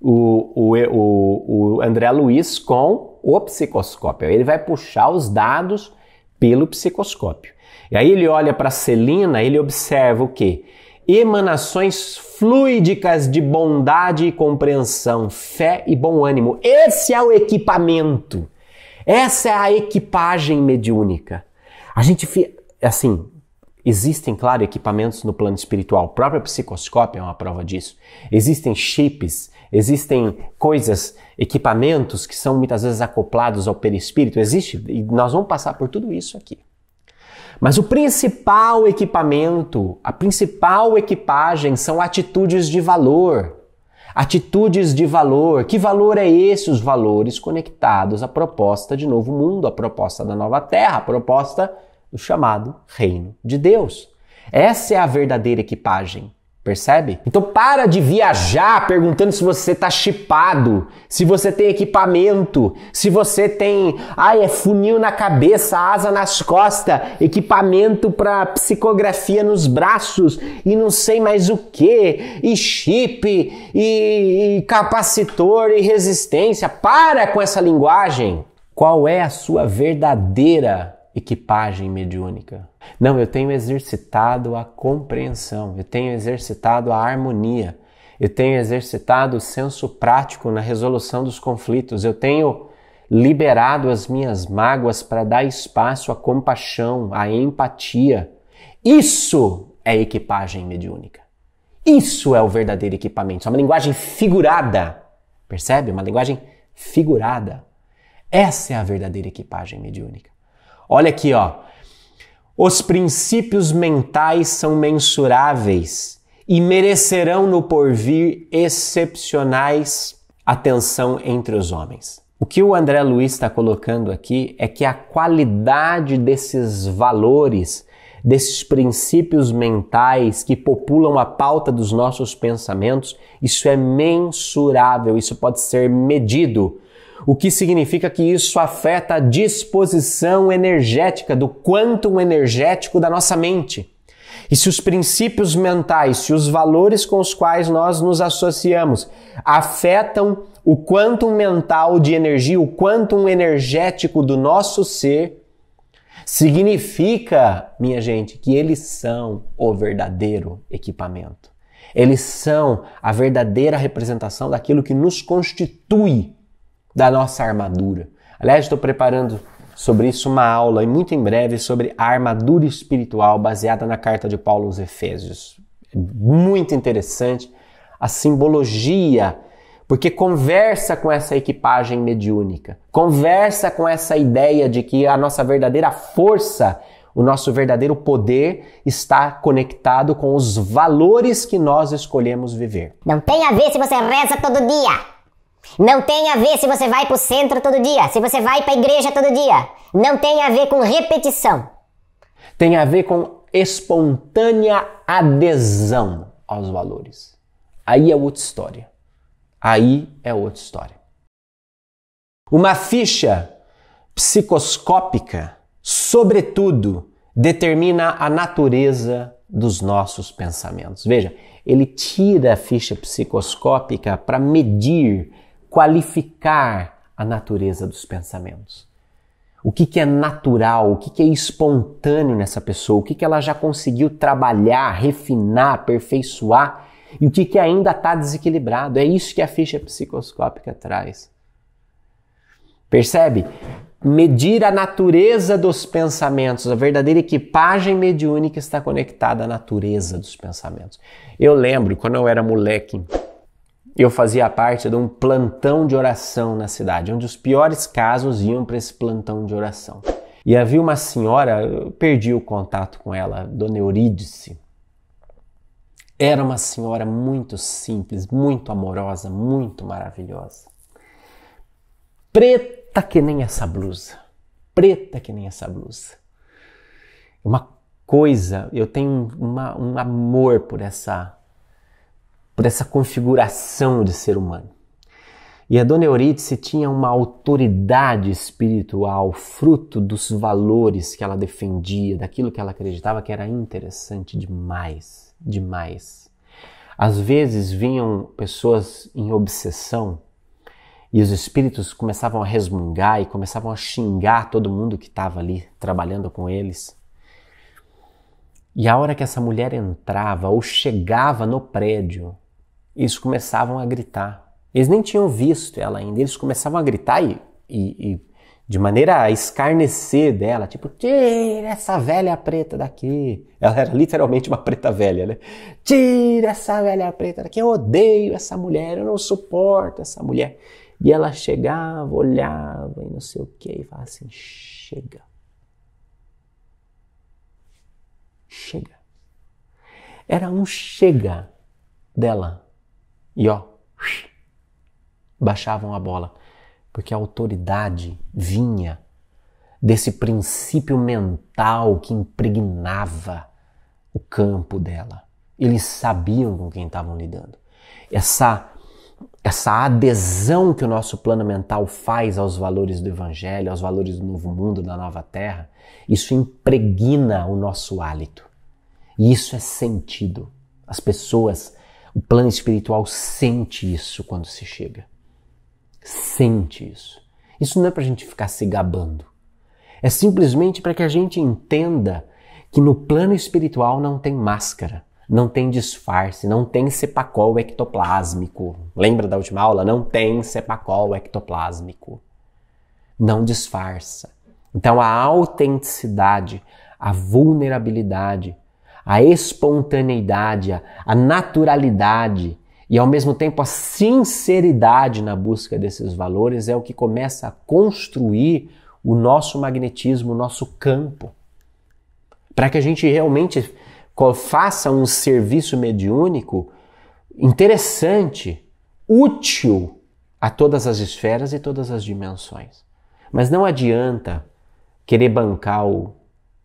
o, o, o, o André Luiz com o psicoscópio. Ele vai puxar os dados pelo psicoscópio. E aí ele olha para a Celina, ele observa o quê? Emanações fluídicas de bondade e compreensão, fé e bom ânimo. Esse é o equipamento. Essa é a equipagem mediúnica. A gente, assim, Existem, claro, equipamentos no plano espiritual. A própria psicoscópia é uma prova disso. Existem chips, existem coisas, equipamentos que são muitas vezes acoplados ao perispírito. Existe, e nós vamos passar por tudo isso aqui. Mas o principal equipamento, a principal equipagem são atitudes de valor. Atitudes de valor. Que valor é esse? Os valores conectados à proposta de novo mundo, à proposta da nova terra, à proposta o chamado reino de Deus. Essa é a verdadeira equipagem. Percebe? Então para de viajar perguntando se você tá chipado, se você tem equipamento, se você tem, ai, é funil na cabeça, asa nas costas, equipamento para psicografia nos braços e não sei mais o que, e chip e, e capacitor e resistência. Para com essa linguagem. Qual é a sua verdadeira equipagem mediúnica. Não, eu tenho exercitado a compreensão, eu tenho exercitado a harmonia, eu tenho exercitado o senso prático na resolução dos conflitos, eu tenho liberado as minhas mágoas para dar espaço à compaixão, à empatia. Isso é equipagem mediúnica. Isso é o verdadeiro equipamento. É uma linguagem figurada. Percebe? Uma linguagem figurada. Essa é a verdadeira equipagem mediúnica. Olha aqui, ó. Os princípios mentais são mensuráveis e merecerão no porvir excepcionais atenção entre os homens. O que o André Luiz está colocando aqui é que a qualidade desses valores, desses princípios mentais que populam a pauta dos nossos pensamentos, isso é mensurável, isso pode ser medido o que significa que isso afeta a disposição energética do quantum energético da nossa mente. E se os princípios mentais, se os valores com os quais nós nos associamos afetam o quantum mental de energia, o quantum energético do nosso ser, significa, minha gente, que eles são o verdadeiro equipamento. Eles são a verdadeira representação daquilo que nos constitui da nossa armadura. Aliás, estou preparando sobre isso uma aula e muito em breve sobre a armadura espiritual baseada na carta de Paulo aos Efésios. É muito interessante a simbologia, porque conversa com essa equipagem mediúnica, conversa com essa ideia de que a nossa verdadeira força, o nosso verdadeiro poder está conectado com os valores que nós escolhemos viver. Não tem a ver se você reza todo dia. Não tem a ver se você vai para o centro todo dia, se você vai para a igreja todo dia. Não tem a ver com repetição. Tem a ver com espontânea adesão aos valores. Aí é outra história. Aí é outra história. Uma ficha psicoscópica, sobretudo, determina a natureza dos nossos pensamentos. Veja, ele tira a ficha psicoscópica para medir qualificar a natureza dos pensamentos. O que, que é natural, o que, que é espontâneo nessa pessoa, o que, que ela já conseguiu trabalhar, refinar, aperfeiçoar e o que, que ainda está desequilibrado. É isso que a ficha psicoscópica traz. Percebe? Medir a natureza dos pensamentos, a verdadeira equipagem mediúnica está conectada à natureza dos pensamentos. Eu lembro quando eu era moleque, eu fazia parte de um plantão de oração na cidade, onde os piores casos iam para esse plantão de oração. E havia uma senhora, eu perdi o contato com ela, Dona Eurídice. Era uma senhora muito simples, muito amorosa, muito maravilhosa. Preta que nem essa blusa. Preta que nem essa blusa. Uma coisa, eu tenho uma, um amor por essa por essa configuração de ser humano. E a Dona Eurídice tinha uma autoridade espiritual, fruto dos valores que ela defendia, daquilo que ela acreditava que era interessante demais, demais. Às vezes vinham pessoas em obsessão e os espíritos começavam a resmungar e começavam a xingar todo mundo que estava ali trabalhando com eles. E a hora que essa mulher entrava ou chegava no prédio, eles começavam a gritar. Eles nem tinham visto ela ainda, eles começavam a gritar e, e, e de maneira a escarnecer dela, tipo, tira essa velha preta daqui. Ela era literalmente uma preta velha, né? Tira essa velha preta daqui, eu odeio essa mulher, eu não suporto essa mulher. E ela chegava, olhava e não sei o que, e falava assim: chega. Chega. Era um chega dela e ó, baixavam a bola, porque a autoridade vinha desse princípio mental que impregnava o campo dela. Eles sabiam com quem estavam lidando. Essa essa adesão que o nosso plano mental faz aos valores do evangelho, aos valores do novo mundo, da nova terra, isso impregna o nosso hálito. E isso é sentido. As pessoas o plano espiritual sente isso quando se chega. Sente isso. Isso não é para a gente ficar se gabando. É simplesmente para que a gente entenda que no plano espiritual não tem máscara, não tem disfarce, não tem sepacol ectoplásmico. Lembra da última aula? Não tem sepacol ectoplásmico. Não disfarça. Então a autenticidade, a vulnerabilidade, a espontaneidade, a naturalidade e ao mesmo tempo a sinceridade na busca desses valores é o que começa a construir o nosso magnetismo, o nosso campo. Para que a gente realmente faça um serviço mediúnico interessante, útil a todas as esferas e todas as dimensões. Mas não adianta querer bancar o,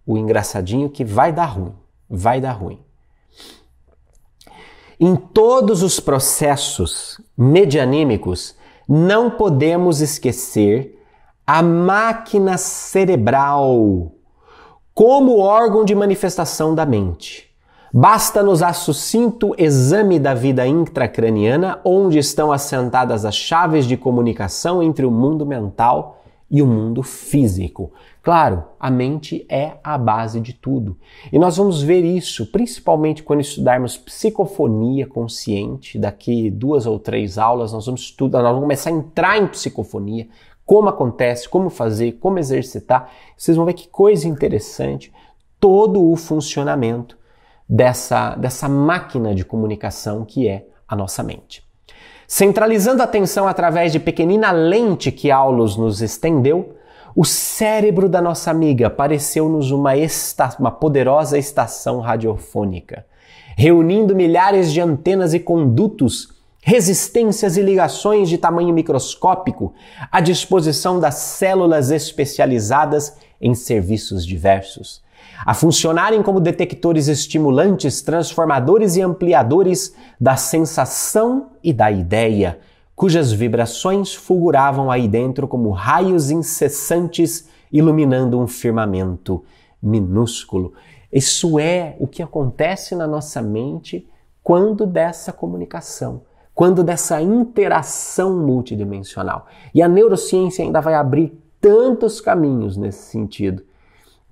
o engraçadinho que vai dar ruim vai dar ruim. Em todos os processos medianímicos, não podemos esquecer a máquina cerebral como órgão de manifestação da mente. Basta nos dar sucinto exame da vida intracraniana, onde estão assentadas as chaves de comunicação entre o mundo mental e o mundo físico. Claro, a mente é a base de tudo. E nós vamos ver isso principalmente quando estudarmos psicofonia consciente. Daqui duas ou três aulas nós vamos estudar, nós vamos começar a entrar em psicofonia, como acontece, como fazer, como exercitar. Vocês vão ver que coisa interessante todo o funcionamento dessa, dessa máquina de comunicação que é a nossa mente. Centralizando a atenção através de pequenina lente que Aulos nos estendeu, o cérebro da nossa amiga pareceu-nos uma, uma poderosa estação radiofônica, reunindo milhares de antenas e condutos resistências e ligações de tamanho microscópico à disposição das células especializadas em serviços diversos, a funcionarem como detectores estimulantes, transformadores e ampliadores da sensação e da ideia, cujas vibrações fulguravam aí dentro como raios incessantes iluminando um firmamento minúsculo. Isso é o que acontece na nossa mente quando dessa comunicação, quando dessa interação multidimensional. E a neurociência ainda vai abrir tantos caminhos nesse sentido.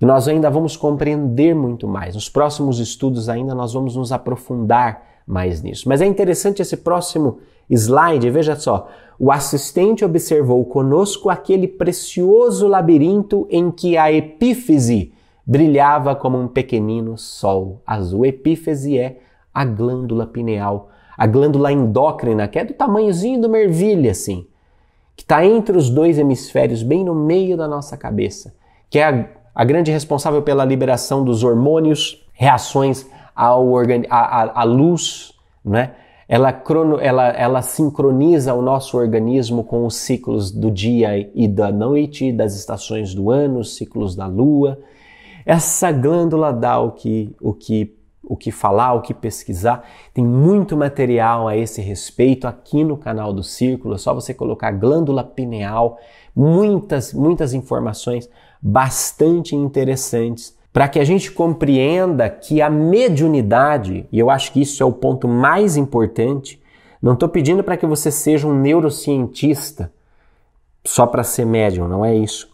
E nós ainda vamos compreender muito mais. Nos próximos estudos ainda nós vamos nos aprofundar mais nisso. Mas é interessante esse próximo slide, veja só. O assistente observou conosco aquele precioso labirinto em que a epífise brilhava como um pequenino sol azul. Epífise é a glândula pineal, a glândula endócrina, que é do tamanhozinho do mervilha, assim, que está entre os dois hemisférios, bem no meio da nossa cabeça, que é a, a grande responsável pela liberação dos hormônios, reações ao a à luz, né? ela, crono, ela, ela sincroniza o nosso organismo com os ciclos do dia e da noite, das estações do ano, os ciclos da lua. Essa glândula dá o que, o que o que falar, o que pesquisar. Tem muito material a esse respeito aqui no canal do Círculo. É só você colocar glândula pineal, muitas, muitas informações bastante interessantes para que a gente compreenda que a mediunidade, e eu acho que isso é o ponto mais importante, não estou pedindo para que você seja um neurocientista só para ser médium, não é isso.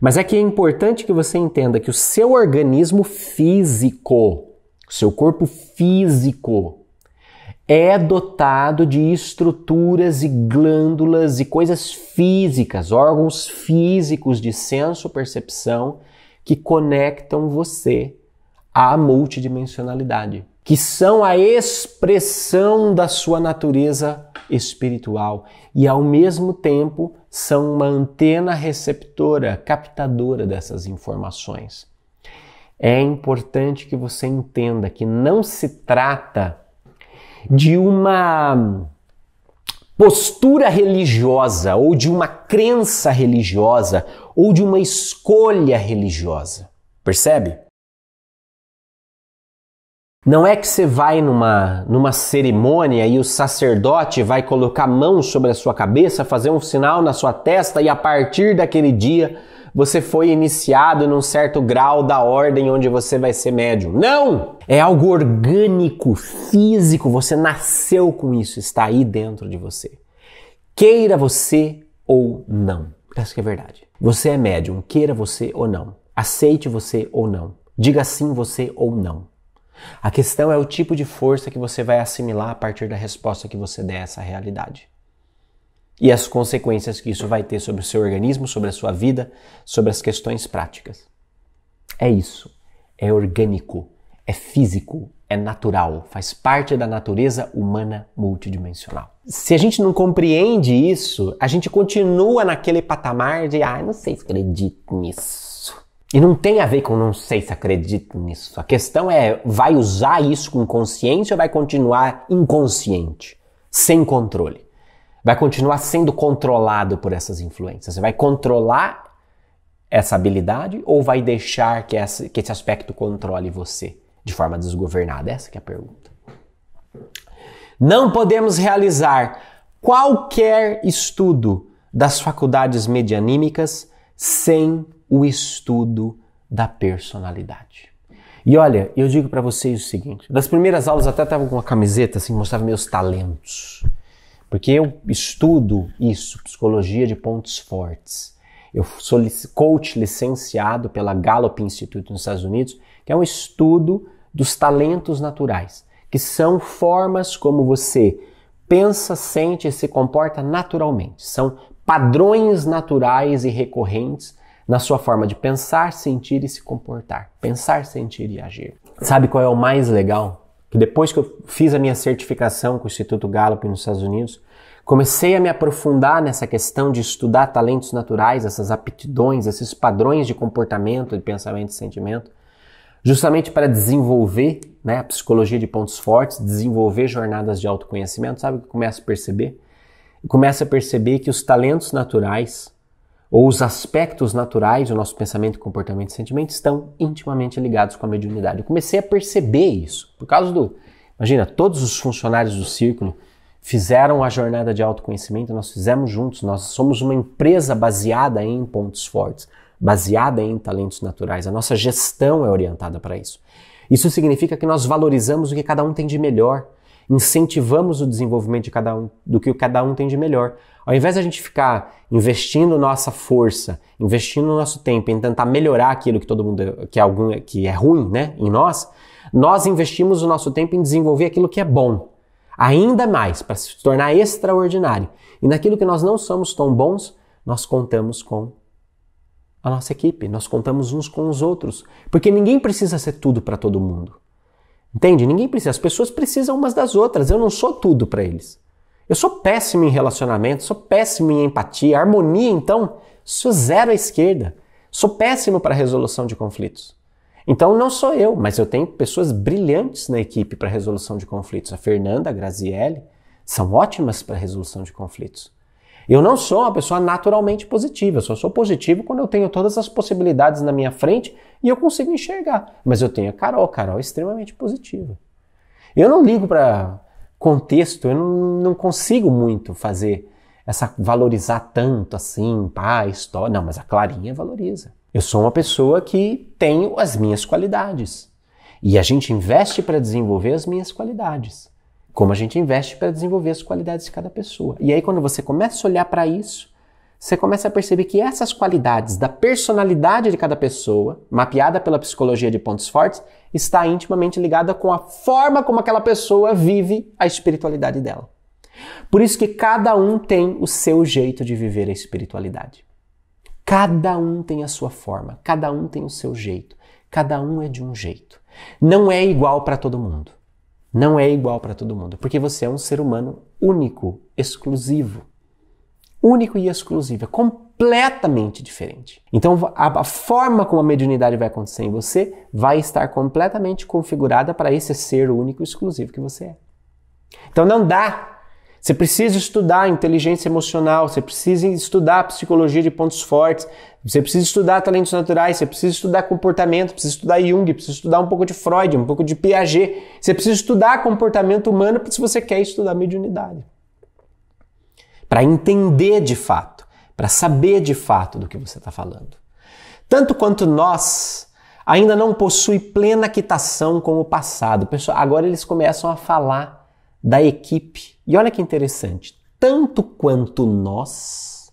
Mas é que é importante que você entenda que o seu organismo físico, o seu corpo físico, é dotado de estruturas e glândulas e coisas físicas, órgãos físicos de senso-percepção que conectam você à multidimensionalidade, que são a expressão da sua natureza espiritual e, ao mesmo tempo, são uma antena receptora, captadora dessas informações. É importante que você entenda que não se trata de uma postura religiosa ou de uma crença religiosa ou de uma escolha religiosa. Percebe? Não é que você vai numa, numa cerimônia e o sacerdote vai colocar a mão sobre a sua cabeça, fazer um sinal na sua testa e a partir daquele dia você foi iniciado num certo grau da ordem onde você vai ser médium. Não! É algo orgânico, físico, você nasceu com isso, está aí dentro de você. Queira você ou não. Parece que é verdade. Você é médium, queira você ou não. Aceite você ou não. Diga sim você ou não. A questão é o tipo de força que você vai assimilar a partir da resposta que você der a essa realidade e as consequências que isso vai ter sobre o seu organismo, sobre a sua vida, sobre as questões práticas. É isso. É orgânico, é físico, é natural, faz parte da natureza humana multidimensional. Se a gente não compreende isso, a gente continua naquele patamar de ah, não sei se acredito nisso. E não tem a ver com não sei se acredito nisso. A questão é, vai usar isso com consciência ou vai continuar inconsciente, sem controle? vai continuar sendo controlado por essas influências. Você vai controlar essa habilidade ou vai deixar que, que esse aspecto controle você de forma desgovernada? Essa é a pergunta. Não podemos realizar qualquer estudo das faculdades medianímicas sem o estudo da personalidade. E olha, eu digo para vocês o seguinte: das primeiras aulas até tava com uma camiseta assim, mostrava meus talentos. Porque eu estudo isso, psicologia de pontos fortes. Eu sou coach licenciado pela Gallup Institute nos Estados Unidos, que é um estudo dos talentos naturais, que são formas como você pensa, sente e se comporta naturalmente. São padrões naturais e recorrentes na sua forma de pensar, sentir e se comportar. Pensar, sentir e agir. Sabe qual é o mais legal? que depois que eu fiz a minha certificação com o Instituto Gallup nos Estados Unidos, comecei a me aprofundar nessa questão de estudar talentos naturais, essas aptidões, esses padrões de comportamento, de pensamento e sentimento, justamente para desenvolver né, a psicologia de pontos fortes, desenvolver jornadas de autoconhecimento, sabe o que eu começo a perceber? começa começo a perceber que os talentos naturais, ou os aspectos naturais do nosso pensamento, comportamento e sentimento estão intimamente ligados com a mediunidade. Eu comecei a perceber isso por causa do. Imagina, todos os funcionários do círculo fizeram a jornada de autoconhecimento, nós fizemos juntos, nós somos uma empresa baseada em pontos fortes, baseada em talentos naturais. A nossa gestão é orientada para isso. Isso significa que nós valorizamos o que cada um tem de melhor, incentivamos o desenvolvimento de cada um, do que cada um tem de melhor. Ao invés de a gente ficar investindo nossa força, investindo nosso tempo em tentar melhorar aquilo que todo mundo que é algum que é ruim, né, em nós, nós investimos o nosso tempo em desenvolver aquilo que é bom, ainda mais para se tornar extraordinário. E naquilo que nós não somos tão bons, nós contamos com a nossa equipe, nós contamos uns com os outros, porque ninguém precisa ser tudo para todo mundo. Entende? Ninguém precisa, as pessoas precisam umas das outras. Eu não sou tudo para eles. Eu sou péssimo em relacionamento, sou péssimo em empatia, harmonia, então, sou zero à esquerda. Sou péssimo para resolução de conflitos. Então não sou eu, mas eu tenho pessoas brilhantes na equipe para resolução de conflitos. A Fernanda, a Graziele, são ótimas para resolução de conflitos. Eu não sou uma pessoa naturalmente positiva, eu só sou positivo quando eu tenho todas as possibilidades na minha frente e eu consigo enxergar. Mas eu tenho a Carol, a Carol é extremamente positiva. Eu não ligo para contexto, eu não, não consigo muito fazer essa valorizar tanto assim, pá, história. Não, mas a Clarinha valoriza. Eu sou uma pessoa que tenho as minhas qualidades. E a gente investe para desenvolver as minhas qualidades. Como a gente investe para desenvolver as qualidades de cada pessoa. E aí, quando você começa a olhar para isso, você começa a perceber que essas qualidades da personalidade de cada pessoa, mapeada pela psicologia de pontos fortes, está intimamente ligada com a forma como aquela pessoa vive a espiritualidade dela. Por isso que cada um tem o seu jeito de viver a espiritualidade. Cada um tem a sua forma, cada um tem o seu jeito, cada um é de um jeito. Não é igual para todo mundo. Não é igual para todo mundo, porque você é um ser humano único, exclusivo único e exclusivo, é completamente diferente. Então, a, a forma como a mediunidade vai acontecer em você vai estar completamente configurada para esse ser único e exclusivo que você é. Então, não dá você precisa estudar inteligência emocional, você precisa estudar psicologia de pontos fortes, você precisa estudar talentos naturais, você precisa estudar comportamento, precisa estudar Jung, precisa estudar um pouco de Freud, um pouco de Piaget. Você precisa estudar comportamento humano se você quer estudar mediunidade para entender de fato, para saber de fato do que você está falando. Tanto quanto nós ainda não possui plena quitação com o passado. Pessoal, agora eles começam a falar da equipe. E olha que interessante, tanto quanto nós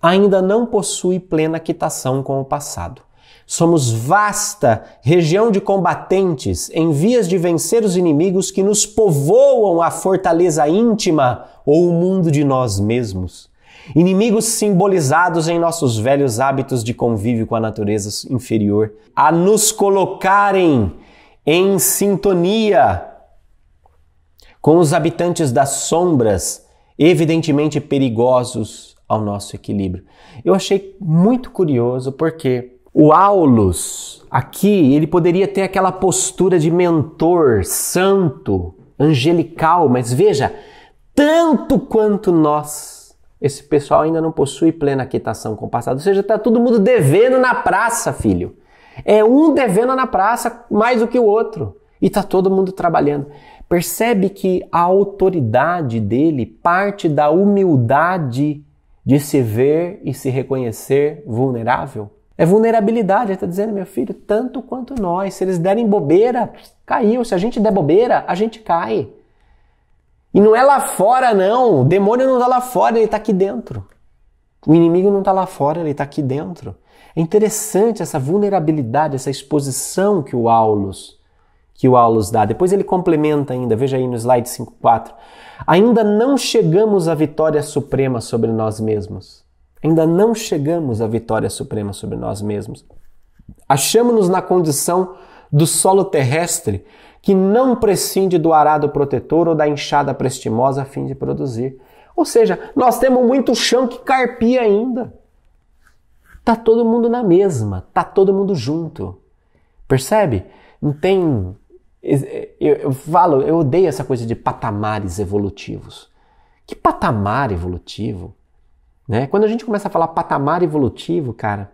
ainda não possui plena quitação com o passado. Somos vasta região de combatentes em vias de vencer os inimigos que nos povoam a fortaleza íntima ou o mundo de nós mesmos. Inimigos simbolizados em nossos velhos hábitos de convívio com a natureza inferior, a nos colocarem em sintonia com os habitantes das sombras, evidentemente perigosos ao nosso equilíbrio. Eu achei muito curioso porque o Aulus, aqui, ele poderia ter aquela postura de mentor, santo, angelical, mas veja, tanto quanto nós, esse pessoal ainda não possui plena quitação com o passado. Ou seja, está todo mundo devendo na praça, filho. É um devendo na praça mais do que o outro. E está todo mundo trabalhando. Percebe que a autoridade dele parte da humildade de se ver e se reconhecer vulnerável? É vulnerabilidade, ele está dizendo, meu filho, tanto quanto nós. Se eles derem bobeira, caiu. Se a gente der bobeira, a gente cai. E não é lá fora, não. O demônio não está lá fora, ele está aqui dentro. O inimigo não está lá fora, ele está aqui dentro. É interessante essa vulnerabilidade, essa exposição que o Aulus que o Aulus dá. Depois ele complementa ainda, veja aí no slide 5.4. Ainda não chegamos à vitória suprema sobre nós mesmos. Ainda não chegamos à vitória suprema sobre nós mesmos. Achamos-nos na condição do solo terrestre que não prescinde do arado protetor ou da enxada prestimosa a fim de produzir. Ou seja, nós temos muito chão que carpia ainda. Tá todo mundo na mesma, tá todo mundo junto. Percebe? Não tem eu, eu falo, eu odeio essa coisa de patamares evolutivos. Que patamar evolutivo? Né? Quando a gente começa a falar patamar evolutivo, cara,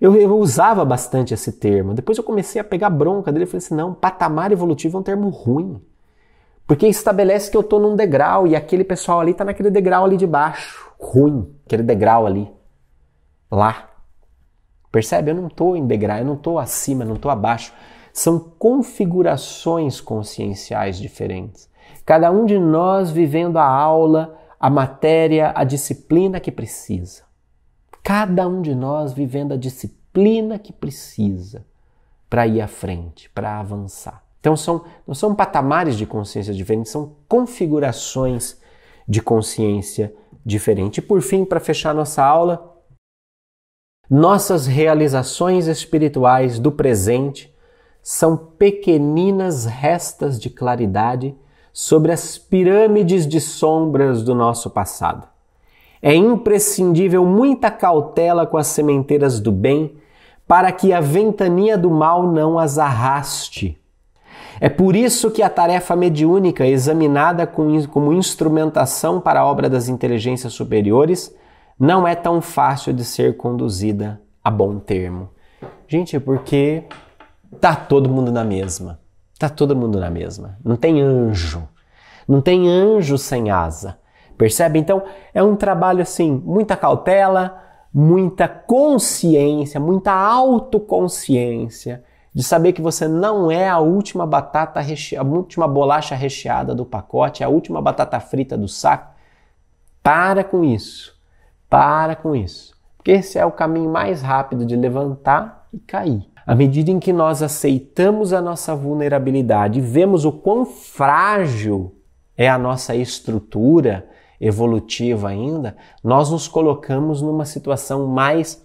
eu, eu, usava bastante esse termo. Depois eu comecei a pegar bronca dele e falei assim: não, patamar evolutivo é um termo ruim. Porque estabelece que eu estou num degrau e aquele pessoal ali está naquele degrau ali de baixo. Ruim, aquele degrau ali. Lá. Percebe? Eu não estou em degrau, eu não estou acima, eu não estou abaixo. São configurações conscienciais diferentes. Cada um de nós vivendo a aula a matéria, a disciplina que precisa. Cada um de nós vivendo a disciplina que precisa para ir à frente, para avançar. Então são, não são patamares de consciência diferentes, são configurações de consciência diferente. E por fim, para fechar nossa aula, nossas realizações espirituais do presente são pequeninas restas de claridade sobre as pirâmides de sombras do nosso passado. É imprescindível muita cautela com as sementeiras do bem para que a ventania do mal não as arraste. É por isso que a tarefa mediúnica, examinada como instrumentação para a obra das inteligências superiores, não é tão fácil de ser conduzida a bom termo. Gente, é porque tá todo mundo na mesma. Tá todo mundo na mesma. Não tem anjo. Não tem anjo sem asa. Percebe? Então, é um trabalho assim, muita cautela, muita consciência, muita autoconsciência de saber que você não é a última batata reche... a última bolacha recheada do pacote, a última batata frita do saco. Para com isso. Para com isso. Porque esse é o caminho mais rápido de levantar e cair. À medida em que nós aceitamos a nossa vulnerabilidade vemos o quão frágil é a nossa estrutura evolutiva ainda, nós nos colocamos numa situação mais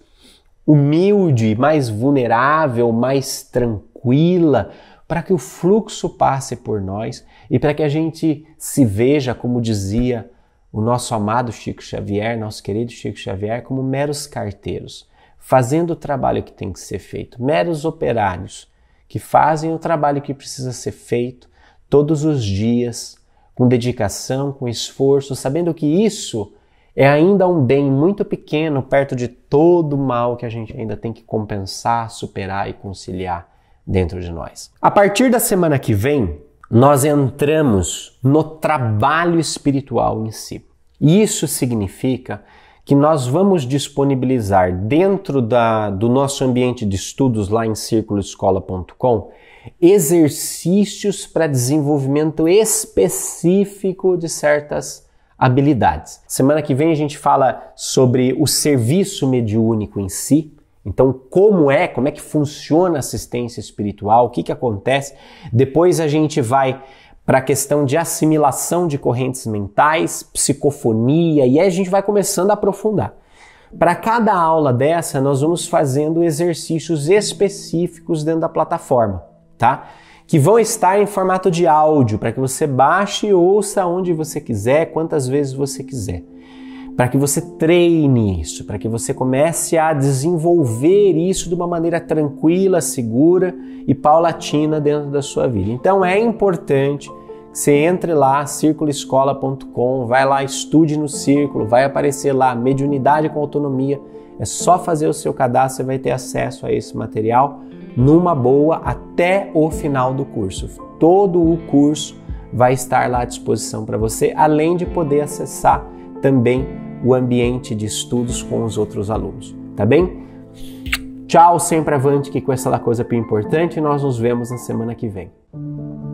humilde, mais vulnerável, mais tranquila, para que o fluxo passe por nós e para que a gente se veja, como dizia o nosso amado Chico Xavier, nosso querido Chico Xavier, como meros carteiros fazendo o trabalho que tem que ser feito, meros operários que fazem o trabalho que precisa ser feito todos os dias, com dedicação, com esforço, sabendo que isso é ainda um bem muito pequeno perto de todo o mal que a gente ainda tem que compensar, superar e conciliar dentro de nós. A partir da semana que vem, nós entramos no trabalho espiritual em si. Isso significa que nós vamos disponibilizar dentro da, do nosso ambiente de estudos lá em círculoescola.com exercícios para desenvolvimento específico de certas habilidades. Semana que vem a gente fala sobre o serviço mediúnico em si. Então, como é, como é que funciona a assistência espiritual, o que, que acontece. Depois a gente vai para a questão de assimilação de correntes mentais, psicofonia, e aí a gente vai começando a aprofundar. Para cada aula dessa, nós vamos fazendo exercícios específicos dentro da plataforma, tá? Que vão estar em formato de áudio, para que você baixe e ouça onde você quiser, quantas vezes você quiser para que você treine isso, para que você comece a desenvolver isso de uma maneira tranquila, segura e paulatina dentro da sua vida. Então é importante que você entre lá, circuloescola.com, vai lá, estude no círculo, vai aparecer lá, mediunidade com autonomia. É só fazer o seu cadastro, você vai ter acesso a esse material numa boa até o final do curso. Todo o curso vai estar lá à disposição para você, além de poder acessar também o ambiente de estudos com os outros alunos, tá bem? Tchau, sempre avante, que com essa coisa é importante, nós nos vemos na semana que vem.